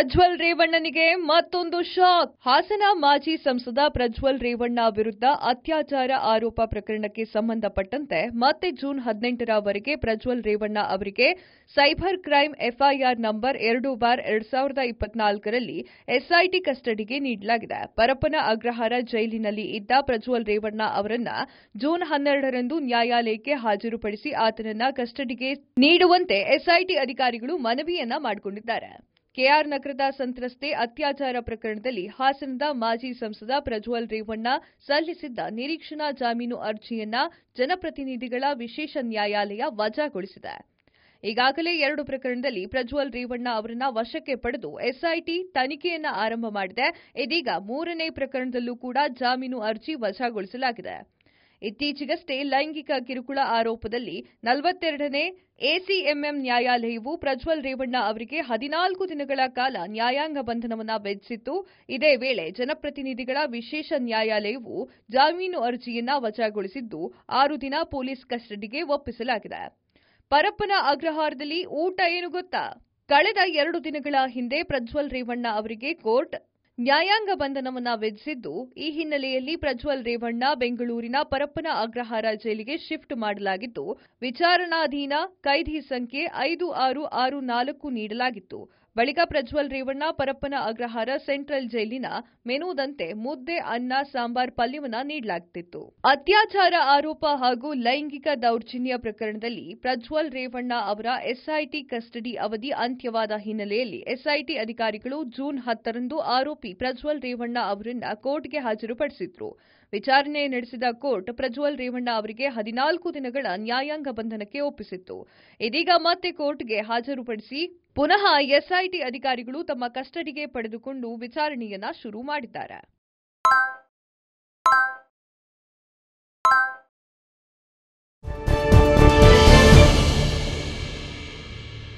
ಪ್ರಜ್ವಲ್ ರೇವಣ್ಣನಿಗೆ ಮತ್ತೊಂದು ಶಾಕ್ ಹಾಸನ ಮಾಜಿ ಸಂಸದ ಪ್ರಜ್ವಲ್ ರೇವಣ್ಣ ವಿರುದ್ಧ ಅತ್ಯಾಚಾರ ಆರೋಪ ಪ್ರಕರಣಕ್ಕೆ ಸಂಬಂಧಪಟ್ಟಂತೆ ಮತ್ತೆ ಜೂನ್ ಹದಿನೆಂಟರವರೆಗೆ ಪ್ರಜ್ವಲ್ ರೇವಣ್ಣ ಅವರಿಗೆ ಸೈಬರ್ ಕ್ರೈಂ ಎಫ್ಐಆರ್ ನಂಬರ್ ಎರಡು ಬಾರ್ ಎರಡ್ ಸಾವಿರದ ಇಪ್ಪತ್ನಾಲ್ಕರಲ್ಲಿ ಎಸ್ಐಟಿ ಕಸ್ಟಡಿಗೆ ನೀಡಲಾಗಿದೆ ಪರಪ್ಪನ ಅಗ್ರಹಾರ ಜೈಲಿನಲ್ಲಿ ಇದ್ದ ಪ್ರಜ್ವಲ್ ರೇವಣ್ಣ ಅವರನ್ನ ಜೂನ್ ಹನ್ನೆರಡರಂದು ನ್ಯಾಯಾಲಯಕ್ಕೆ ಹಾಜರುಪಡಿಸಿ ಆತನನ್ನ ಕಸ್ಟಡಿಗೆ ನೀಡುವಂತೆ ಎಸ್ಐಟಿ ಅಧಿಕಾರಿಗಳು ಮನವಿಯನ್ನ ಮಾಡಿಕೊಂಡಿದ್ದಾರೆ ಕೆಆರ್ ನಗರದ ಸಂತ್ರಸ್ತೆ ಅತ್ಯಾಚಾರ ಪ್ರಕರಣದಲ್ಲಿ ಹಾಸನದ ಮಾಜಿ ಸಂಸದ ಪ್ರಜ್ವಲ್ ರೇವಣ್ಣ ಸಲ್ಲಿಸಿದ್ದ ನಿರೀಕ್ಷಣಾ ಜಾಮೀನು ಅರ್ಜಿಯನ್ನ ಜನಪ್ರತಿನಿಧಿಗಳ ವಿಶೇಷ ನ್ಯಾಯಾಲಯ ವಜಾಗೊಳಿಸಿದೆ ಈಗಾಗಲೇ ಎರಡು ಪ್ರಕರಣದಲ್ಲಿ ಪ್ರಜ್ವಲ್ ರೇವಣ್ಣ ಅವರನ್ನ ವಶಕ್ಕೆ ಪಡೆದು ಎಸ್ಐಟಿ ತನಿಖೆಯನ್ನ ಆರಂಭ ಮಾಡಿದೆ ಇದೀಗ ಮೂರನೇ ಪ್ರಕರಣದಲ್ಲೂ ಕೂಡ ಜಾಮೀನು ಅರ್ಜಿ ವಜಾಗೊಳಿಸಲಾಗಿದೆ ಇತ್ತೀಚೆಗಷ್ಟೇ ಲೈಂಗಿಕ ಕಿರುಕುಳ ಆರೋಪದಲ್ಲಿ ನಲವತ್ತೆರಡನೇ ಎಸಿಎಂಎಂ ನ್ಯಾಯಾಲಯವು ಪ್ರಜ್ವಲ್ ರೇವಣ್ಣ ಅವರಿಗೆ ಹದಿನಾಲ್ಕು ದಿನಗಳ ಕಾಲ ನ್ಯಾಯಾಂಗ ಬಂಧನವನ್ನು ವಿಧಿಸಿತ್ತು ಇದೇ ವೇಳೆ ಜನಪ್ರತಿನಿಧಿಗಳ ವಿಶೇಷ ನ್ಯಾಯಾಲಯವು ಜಾಮೀನು ಅರ್ಜಿಯನ್ನ ವಜಾಗೊಳಿಸಿದ್ದು ಆರು ದಿನ ಪೊಲೀಸ್ ಕಸ್ಟಡಿಗೆ ಒಪ್ಪಿಸಲಾಗಿದೆ ಪರಪ್ಪನ ಅಗ್ರಹಾರದಲ್ಲಿ ಊಟ ಏನು ಗೊತ್ತಾ ಕಳೆದ ಎರಡು ದಿನಗಳ ಹಿಂದೆ ಪ್ರಜ್ವಲ್ ರೇವಣ್ಣ ಅವರಿಗೆ ಕೋರ್ಟ್ ನ್ಯಾಯಾಂಗ ಬಂಧನವನ್ನ ವಿಧಿಸಿದ್ದು ಈ ಹಿನ್ನೆಲೆಯಲ್ಲಿ ಪ್ರಜ್ವಲ್ ರೇವಣ್ಣ ಬೆಂಗಳೂರಿನ ಪರಪ್ಪನ ಅಗ್ರಹಾರ ಜೈಲಿಗೆ ಶಿಫ್ಟ್ ಮಾಡಲಾಗಿದ್ದು ವಿಚಾರಣಾಧೀನ ಕೈದಿ ಸಂಖ್ಯೆ ಐದು ಆರು ಆರು ನಾಲ್ಕು ನೀಡಲಾಗಿತ್ತು ಬಳಿಕ ಪ್ರಜ್ವಲ್ ರೇವಣ್ಣ ಪರಪ್ಪನ ಅಗ್ರಹಾರ ಸೆಂಟ್ರಲ್ ಜೈಲಿನ ಮೆನುದಂತೆ ಮುದ್ದೆ ಅನ್ನ ಸಾಂಬಾರ್ ಪಲ್ಯವನ್ನ ನೀಡಲಾಗ್ತಿತ್ತು ಅತ್ಯಾಚಾರ ಆರೋಪ ಹಾಗೂ ಲೈಂಗಿಕ ದೌರ್ಜನ್ಯ ಪ್ರಕರಣದಲ್ಲಿ ಪ್ರಜ್ವಲ್ ರೇವಣ್ಣ ಅವರ ಎಸ್ಐಟಿ ಕಸ್ಟಡಿ ಅವಧಿ ಅಂತ್ಯವಾದ ಹಿನ್ನೆಲೆಯಲ್ಲಿ ಎಸ್ಐಟಿ ಅಧಿಕಾರಿಗಳು ಜೂನ್ ಹತ್ತರಂದು ಆರೋಪಿ ಪ್ರಜ್ವಲ್ ರೇವಣ್ಣ ಅವರನ್ನ ಕೋರ್ಟ್ಗೆ ಹಾಜರುಪಡಿಸಿದ್ರು ವಿಚಾರಣೆ ನಡೆಸಿದ ಕೋರ್ಟ್ ಪ್ರಜ್ವಲ್ ರೇವಣ್ಣ ಅವರಿಗೆ ಹದಿನಾಲ್ಕು ದಿನಗಳ ನ್ಯಾಯಾಂಗ ಬಂಧನಕ್ಕೆ ಒಪ್ಪಿಸಿತ್ತು ಇದೀಗ ಮತ್ತೆ ಕೋರ್ಟ್ಗೆ ಹಾಜರುಪಡಿಸಿ ಪುನಃ ಎಸ್ಐಟಿ ಅಧಿಕಾರಿಗಳು ತಮ್ಮ ಕಸ್ಟಡಿಗೆ ಪಡೆದುಕೊಂಡು ವಿಚಾರಣೆಯನ್ನ ಶುರು ಮಾಡಿದ್ದಾರೆ